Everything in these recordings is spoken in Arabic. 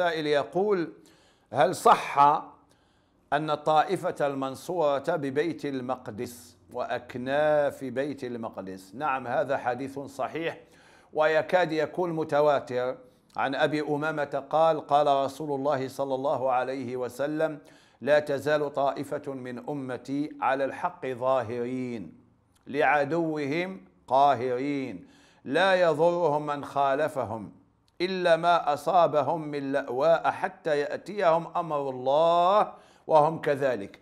السائل يقول هل صح أن الطائفة المنصورة ببيت المقدس وأكناف بيت المقدس نعم هذا حديث صحيح ويكاد يكون متواتر عن أبي أمامة قال قال رسول الله صلى الله عليه وسلم لا تزال طائفة من أمتي على الحق ظاهرين لعدوهم قاهرين لا يضرهم من خالفهم إلا ما أصابهم من لأواء حتى يأتيهم أمر الله وهم كذلك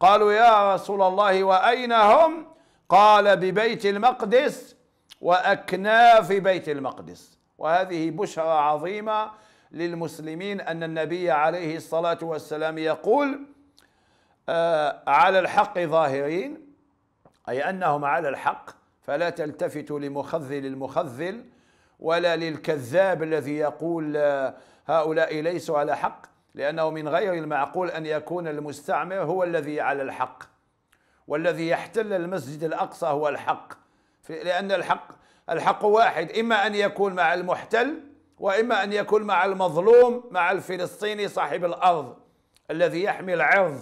قالوا يا رسول الله وأين هم قال ببيت المقدس وأكناف بيت المقدس وهذه بشرى عظيمة للمسلمين أن النبي عليه الصلاة والسلام يقول آه على الحق ظاهرين أي أنهم على الحق فلا تلتفتوا لمخذل المخذل ولا للكذاب الذي يقول هؤلاء ليسوا على حق لأنه من غير المعقول أن يكون المستعمر هو الذي على الحق والذي يحتل المسجد الأقصى هو الحق لأن الحق الحق واحد إما أن يكون مع المحتل وإما أن يكون مع المظلوم مع الفلسطيني صاحب الأرض الذي يحمي العرض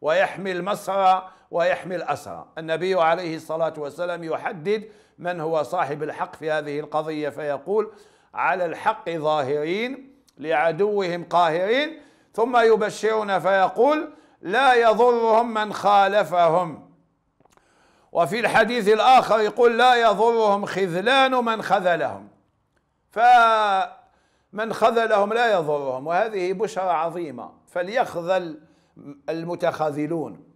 ويحمي المسرى ويحمي الأسرى النبي عليه الصلاة والسلام يحدد من هو صاحب الحق في هذه القضية فيقول على الحق ظاهرين لعدوهم قاهرين ثم يبشرون فيقول لا يضرهم من خالفهم وفي الحديث الآخر يقول لا يضرهم خذلان من خذلهم فمن خذلهم لا يضرهم وهذه بشرى عظيمة فليخذل المتخاذلون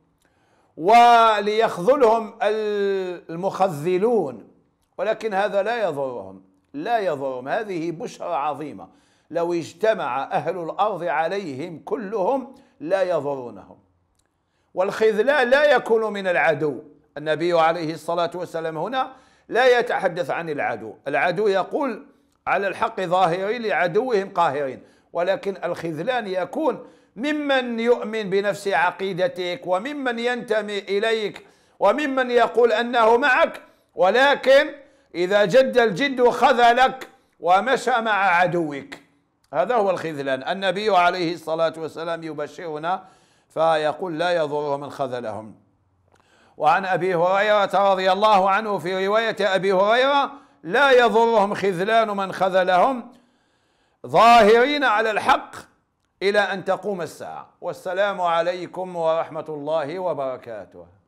وليخذلهم المخذلون ولكن هذا لا يضرهم لا يضرهم هذه بشرى عظيمة لو اجتمع أهل الأرض عليهم كلهم لا يضرونهم والخذلان لا يكون من العدو النبي عليه الصلاة والسلام هنا لا يتحدث عن العدو العدو يقول على الحق ظاهرين لعدوهم قاهرين ولكن الخذلان يكون ممن يؤمن بنفس عقيدتك وممن ينتمي إليك وممن يقول أنه معك ولكن إذا جد الجد خذلك ومشى مع عدوك هذا هو الخذلان النبي عليه الصلاة والسلام يبشرنا فيقول لا يضر من خذلهم وعن أبي هريرة رضي الله عنه في رواية أبي هريرة لا يضرهم خذلان من خذلهم ظاهرين على الحق إلى أن تقوم الساعة والسلام عليكم ورحمة الله وبركاته